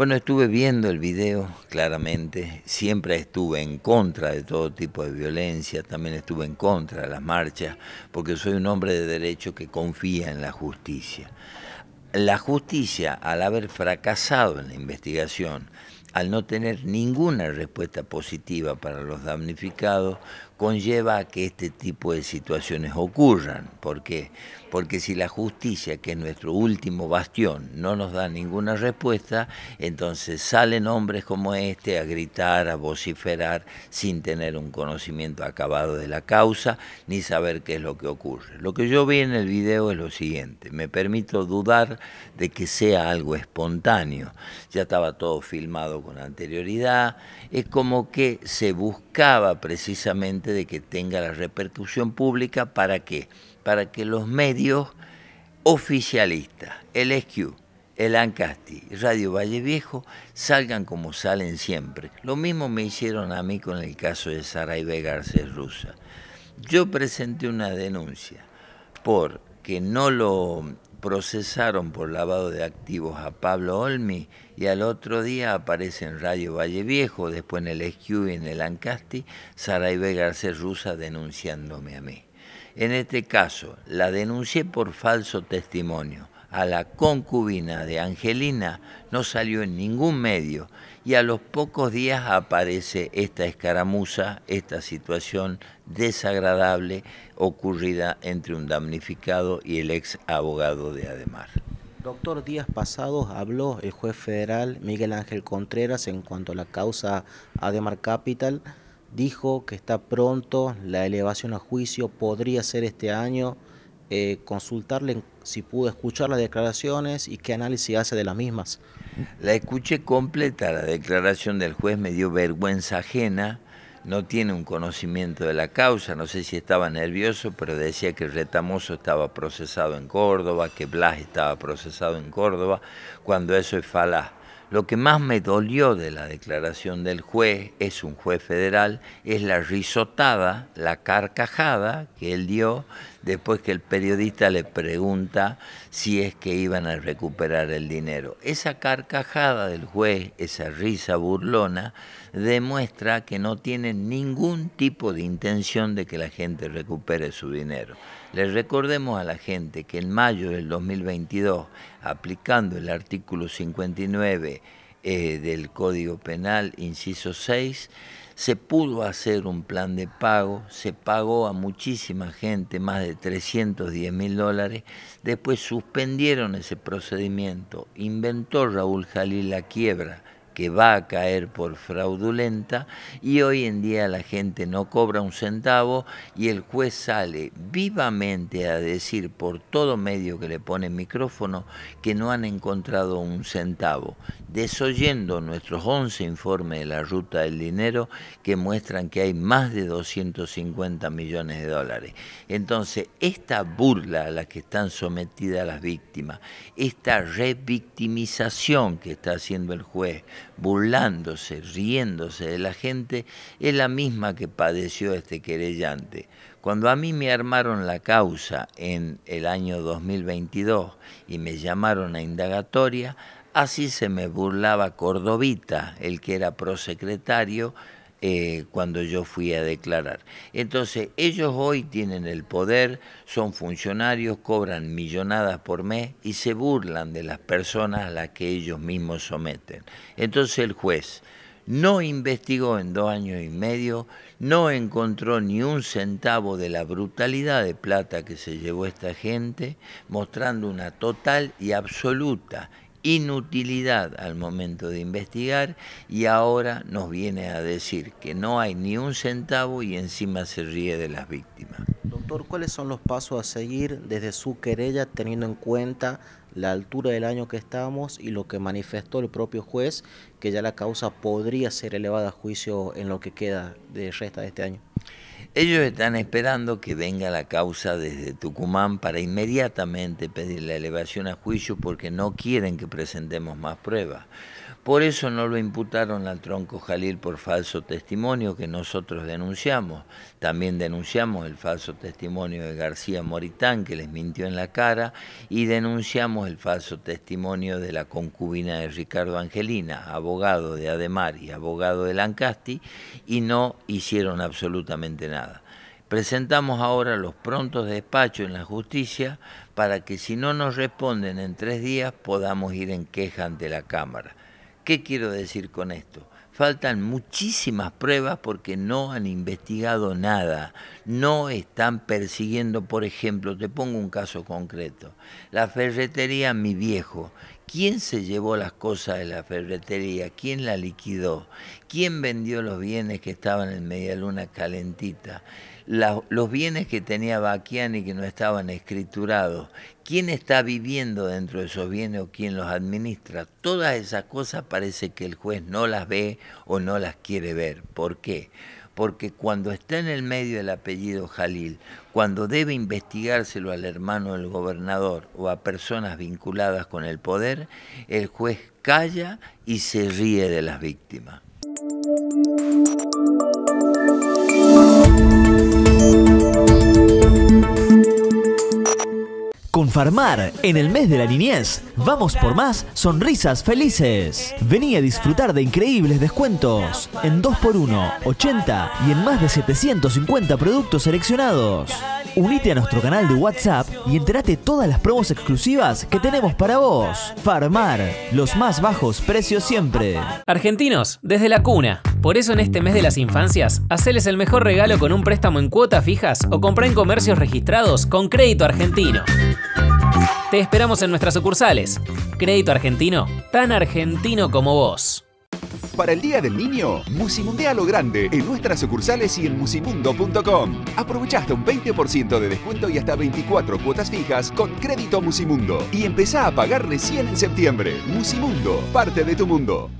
Bueno, estuve viendo el video, claramente. Siempre estuve en contra de todo tipo de violencia, también estuve en contra de las marchas, porque soy un hombre de derecho que confía en la justicia. La justicia, al haber fracasado en la investigación, al no tener ninguna respuesta positiva para los damnificados, conlleva a que este tipo de situaciones ocurran. ¿Por qué? Porque si la justicia, que es nuestro último bastión, no nos da ninguna respuesta, entonces salen hombres como este a gritar, a vociferar, sin tener un conocimiento acabado de la causa, ni saber qué es lo que ocurre. Lo que yo vi en el video es lo siguiente, me permito dudar de que sea algo espontáneo. Ya estaba todo filmado con anterioridad, es como que se buscaba precisamente de que tenga la repercusión pública, ¿para qué? Para que los medios oficialistas, el SQ, el Ancasti, Radio Valle Viejo, salgan como salen siempre. Lo mismo me hicieron a mí con el caso de Saraibe Garcés Rusa. Yo presenté una denuncia porque no lo procesaron por lavado de activos a Pablo Olmi y al otro día aparece en Radio Valle Viejo, después en el SQ y en el Ancasti, Saraibe Garcés Rusa denunciándome a mí. En este caso, la denuncié por falso testimonio a la concubina de Angelina no salió en ningún medio y a los pocos días aparece esta escaramuza, esta situación desagradable ocurrida entre un damnificado y el ex abogado de Ademar. Doctor, días pasados habló el juez federal Miguel Ángel Contreras en cuanto a la causa Ademar Capital. Dijo que está pronto, la elevación a juicio podría ser este año. Eh, consultarle en si pudo escuchar las declaraciones y qué análisis hace de las mismas. La escuché completa, la declaración del juez me dio vergüenza ajena, no tiene un conocimiento de la causa, no sé si estaba nervioso, pero decía que Retamoso estaba procesado en Córdoba, que Blas estaba procesado en Córdoba, cuando eso es falaz. Lo que más me dolió de la declaración del juez, es un juez federal, es la risotada, la carcajada que él dio después que el periodista le pregunta si es que iban a recuperar el dinero. Esa carcajada del juez, esa risa burlona, demuestra que no tiene ningún tipo de intención de que la gente recupere su dinero. Le recordemos a la gente que en mayo del 2022, aplicando el artículo 59 eh, del Código Penal, inciso 6, se pudo hacer un plan de pago, se pagó a muchísima gente, más de 310 mil dólares, después suspendieron ese procedimiento, inventó Raúl Jalil la quiebra, que va a caer por fraudulenta y hoy en día la gente no cobra un centavo y el juez sale vivamente a decir por todo medio que le pone micrófono que no han encontrado un centavo, desoyendo nuestros 11 informes de la ruta del dinero que muestran que hay más de 250 millones de dólares. Entonces, esta burla a la que están sometidas las víctimas, esta revictimización que está haciendo el juez, burlándose, riéndose de la gente, es la misma que padeció este querellante. Cuando a mí me armaron la causa en el año 2022 y me llamaron a indagatoria, así se me burlaba Cordovita, el que era prosecretario, eh, cuando yo fui a declarar. Entonces, ellos hoy tienen el poder, son funcionarios, cobran millonadas por mes y se burlan de las personas a las que ellos mismos someten. Entonces el juez no investigó en dos años y medio, no encontró ni un centavo de la brutalidad de plata que se llevó esta gente, mostrando una total y absoluta inutilidad al momento de investigar y ahora nos viene a decir que no hay ni un centavo y encima se ríe de las víctimas. Doctor, ¿cuáles son los pasos a seguir desde su querella teniendo en cuenta la altura del año que estamos y lo que manifestó el propio juez, que ya la causa podría ser elevada a juicio en lo que queda de resta de este año? Ellos están esperando que venga la causa desde Tucumán para inmediatamente pedir la elevación a juicio porque no quieren que presentemos más pruebas. Por eso no lo imputaron al tronco Jalil por falso testimonio que nosotros denunciamos. También denunciamos el falso testimonio de García Moritán que les mintió en la cara y denunciamos el falso testimonio de la concubina de Ricardo Angelina, abogado de Ademar y abogado de Lancasti, y no hicieron absolutamente nada nada. Presentamos ahora los prontos despachos en la justicia para que si no nos responden en tres días podamos ir en queja ante la Cámara. ¿Qué quiero decir con esto? Faltan muchísimas pruebas porque no han investigado nada, no están persiguiendo, por ejemplo, te pongo un caso concreto, la ferretería Mi Viejo, ¿Quién se llevó las cosas de la ferretería? ¿Quién la liquidó? ¿Quién vendió los bienes que estaban en media luna calentita? los bienes que tenía Baquiani que no estaban escriturados. ¿Quién está viviendo dentro de esos bienes o quién los administra? Todas esas cosas parece que el juez no las ve o no las quiere ver. ¿Por qué? porque cuando está en el medio del apellido Jalil, cuando debe investigárselo al hermano del gobernador o a personas vinculadas con el poder, el juez calla y se ríe de las víctimas. Con Farmar, en el mes de la niñez, vamos por más sonrisas felices. Vení a disfrutar de increíbles descuentos en 2x1, 80 y en más de 750 productos seleccionados. Unite a nuestro canal de WhatsApp y entérate todas las promos exclusivas que tenemos para vos. Farmar, los más bajos precios siempre. Argentinos, desde la cuna. Por eso en este mes de las infancias, haceles el mejor regalo con un préstamo en cuotas fijas o comprá en comercios registrados con crédito argentino. Te esperamos en nuestras sucursales. Crédito argentino, tan argentino como vos. Para el Día del Niño, Musimundea lo grande en nuestras sucursales y en musimundo.com. Aprovechaste un 20% de descuento y hasta 24 cuotas fijas con crédito Musimundo y empezá a pagar recién en septiembre. Musimundo, parte de tu mundo.